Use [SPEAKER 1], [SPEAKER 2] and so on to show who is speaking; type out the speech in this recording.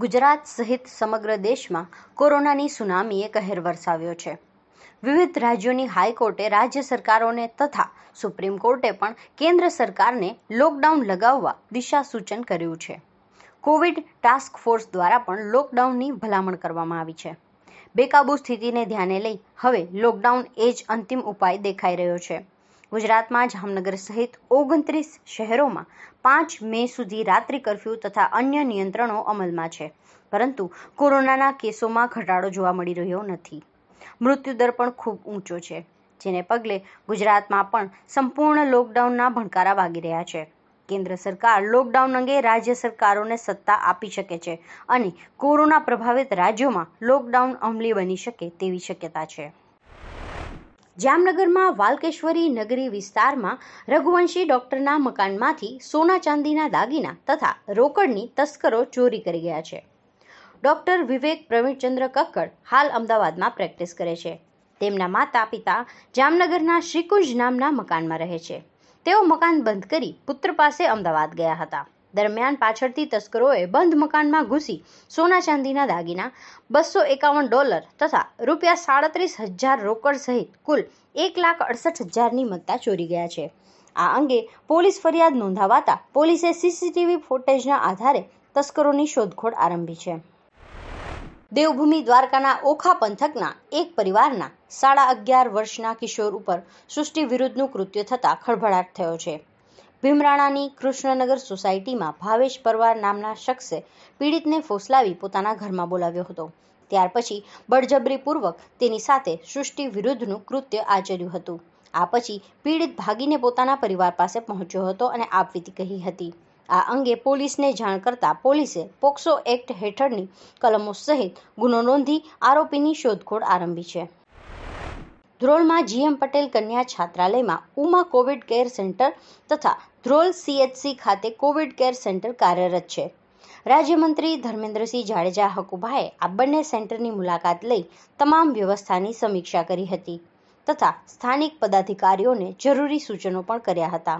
[SPEAKER 1] ગુજરાત સહિત સમગ્ર દેશમાં કોરોનાની સુનામીએ કહેર વરસાવ્યો છે વિવિધ રાજ્યોની હાઈકોર્ટે રાજ્ય સરકારોને તથા સુપ્રીમ કોર્ટે પણ કેન્દ્ર સરકારને લોકડાઉન લગાવવા દિશા સૂચન કર્યું છે કોવિડ ટાસ્ક ફોર્સ દ્વારા પણ લોકડાઉનની ભલામણ કરવામાં આવી છે બેકાબુ સ્થિતિને ધ્યાને લઈ હવે લોકડાઉન એ જ અંતિમ ઉપાય દેખાઈ રહ્યો છે ગુજરાતમાં જામનગર સહિત ઓગણત્રીસ શહેરોમાં પાંચ મે સુધી રાત્રિ કરફ્યુ તથા અન્ય નિયંત્રણો અમલમાં છે પરંતુ કોરોનાના કેસોમાં ઘટાડો જોવા મળી રહ્યો નથી મૃત્યુદર પણ ખૂબ ઊંચો છે જેને પગલે ગુજરાતમાં પણ સંપૂર્ણ લોકડાઉનના ભણકારા વાગી રહ્યા છે કેન્દ્ર સરકાર લોકડાઉન અંગે રાજ્ય સરકારોને સત્તા આપી શકે છે અને કોરોના પ્રભાવિત રાજ્યોમાં લોકડાઉન અમલી બની શકે તેવી શક્યતા છે જામનગરમાં વાલકેશ્વરી નગરી વિસ્તારમાં રઘુવંશી ડોક્ટરના મકાનમાંથી સોના ચાંદીના દાગીના તથા રોકડની તસ્કરો ચોરી કરી ગયા છે ડોક્ટર વિવેક પ્રવીણચંદ્ર કક્કડ હાલ અમદાવાદમાં પ્રેક્ટિસ કરે છે તેમના માતા પિતા જામનગરના શ્રીકુંજ નામના મકાનમાં રહે છે તેઓ મકાન બંધ કરી પુત્ર પાસે અમદાવાદ ગયા હતા દરમિયાન પાછળથી તસ્કરોએ બંધ મકાનમાં ઘૂસી સોના ચાંદીના દાગીના બસો એકાવન ડોલર તથા રૂપિયા સાડત્રીસ હજાર રોકડ સહિત કુલ એક લાખ અડસઠ હજારની મત્તા ચોરી ગયા છે આ અંગે પોલીસ ફરિયાદ નોંધાવાતા પોલીસે સીસીટીવી ફૂટેજના આધારે તસ્કરોની શોધખોળ આરંભી છે દેવભૂમિ દ્વારકાના ઓખા પંથકના એક પરિવારના સાડા અગિયાર વર્ષના કિશોર ઉપર સૃષ્ટિ વિરુદ્ધનું કૃત્ય થતાં ખળભળાટ થયો છે ભીમરાણાની કૃષ્ણનગર સોસાયટીમાં ભાવેશ પરવાર નામના શખ્સે પીડિતને ફોસલાવી પોતાના ઘરમાં બોલાવ્યો હતો ત્યાર પછી બળજબરીપૂર્વક તેની સાથે સૃષ્ટિ વિરુદ્ધનું કૃત્ય આચર્યું હતું આ પછી પીડિત ભાગીને પોતાના પરિવાર પાસે પહોંચ્યો હતો અને આપવીતી કહી હતી આ અંગે પોલીસને જાણ કરતા પોલીસે પોક્સો એક્ટ હેઠળની કલમો સહિત ગુનો નોંધી આરોપીની શોધખોળ આરંભી છે ધ્રોલમાં જીએમ પટેલ કન્યા છાત્રાલયમાં ઉમા કોવિડ કેર સેન્ટર તથા ધ્રોલ સીએચસી ખાતે કોવિડ કેર સેન્ટર કાર્યરત છે રાજ્યમંત્રી ધર્મેન્દ્રસિંહ જાડેજા હકુભાએ આ બંને સેન્ટરની મુલાકાત લઈ તમામ વ્યવસ્થાની સમીક્ષા કરી હતી તથા સ્થાનિક પદાધિકારીઓને જરૂરી સૂચનો પણ કર્યા હતા